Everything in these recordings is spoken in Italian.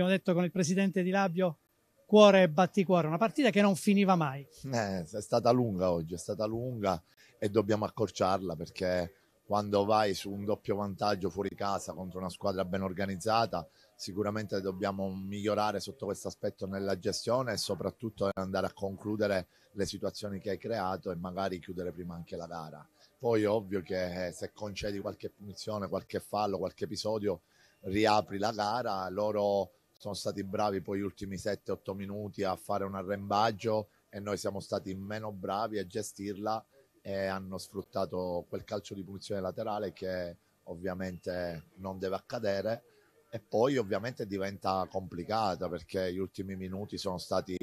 abbiamo detto con il presidente Di Labio, cuore e batticuore, una partita che non finiva mai. Eh, è stata lunga oggi, è stata lunga e dobbiamo accorciarla perché quando vai su un doppio vantaggio fuori casa contro una squadra ben organizzata, sicuramente dobbiamo migliorare sotto questo aspetto nella gestione e soprattutto andare a concludere le situazioni che hai creato e magari chiudere prima anche la gara. Poi ovvio che eh, se concedi qualche punizione, qualche fallo, qualche episodio, riapri la gara, loro sono stati bravi poi gli ultimi 7-8 minuti a fare un arrembaggio e noi siamo stati meno bravi a gestirla e hanno sfruttato quel calcio di punizione laterale che ovviamente non deve accadere e poi ovviamente diventa complicata perché gli ultimi minuti sono stati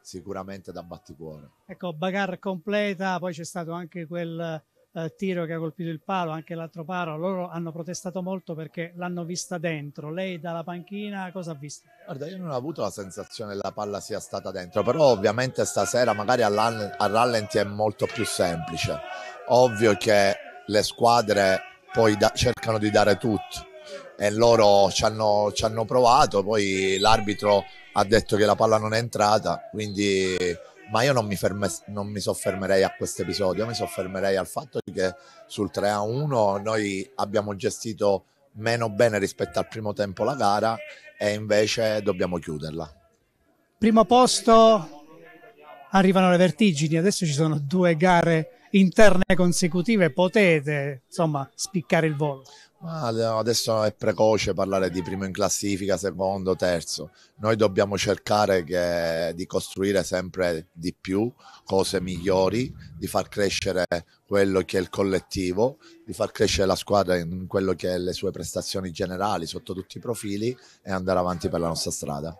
sicuramente da batticuore. Ecco, bagarre completa, poi c'è stato anche quel eh, tiro che ha colpito il palo, anche l'altro palo, loro hanno protestato molto perché l'hanno vista dentro. Lei dalla panchina cosa ha visto? Guarda, io non ho avuto la sensazione che la palla sia stata dentro, però ovviamente stasera magari a rallenti è molto più semplice. Ovvio che le squadre poi da, cercano di dare tutto e loro ci hanno, ci hanno provato, poi l'arbitro ha detto che la palla non è entrata, quindi ma io non mi, ferme, non mi soffermerei a questo episodio, mi soffermerei al fatto che sul 3 a 1 noi abbiamo gestito meno bene rispetto al primo tempo la gara e invece dobbiamo chiuderla. Primo posto, arrivano le vertigini, adesso ci sono due gare interne consecutive potete insomma spiccare il volo? Ma adesso è precoce parlare di primo in classifica, secondo, terzo. Noi dobbiamo cercare che, di costruire sempre di più cose migliori, di far crescere quello che è il collettivo, di far crescere la squadra in quello che è le sue prestazioni generali sotto tutti i profili e andare avanti per la nostra strada.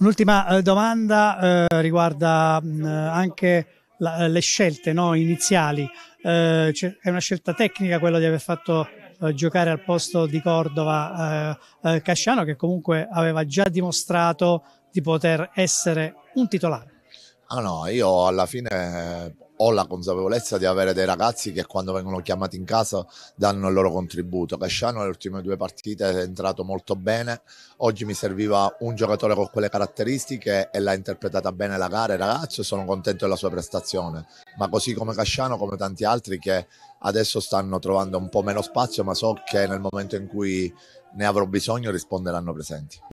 Un'ultima eh, domanda eh, riguarda mh, mm, anche la, eh, le scelte no, iniziali. Eh, cioè, è una scelta tecnica quella di aver fatto eh, giocare al posto di Cordova eh, eh Casciano che comunque aveva già dimostrato di poter essere un titolare. Ah no, io alla fine eh, ho la consapevolezza di avere dei ragazzi che quando vengono chiamati in casa danno il loro contributo. Casciano nelle ultime due partite è entrato molto bene, oggi mi serviva un giocatore con quelle caratteristiche e l'ha interpretata bene la gara, ragazzo, e sono contento della sua prestazione. Ma così come Casciano, come tanti altri che adesso stanno trovando un po' meno spazio, ma so che nel momento in cui ne avrò bisogno risponderanno presenti.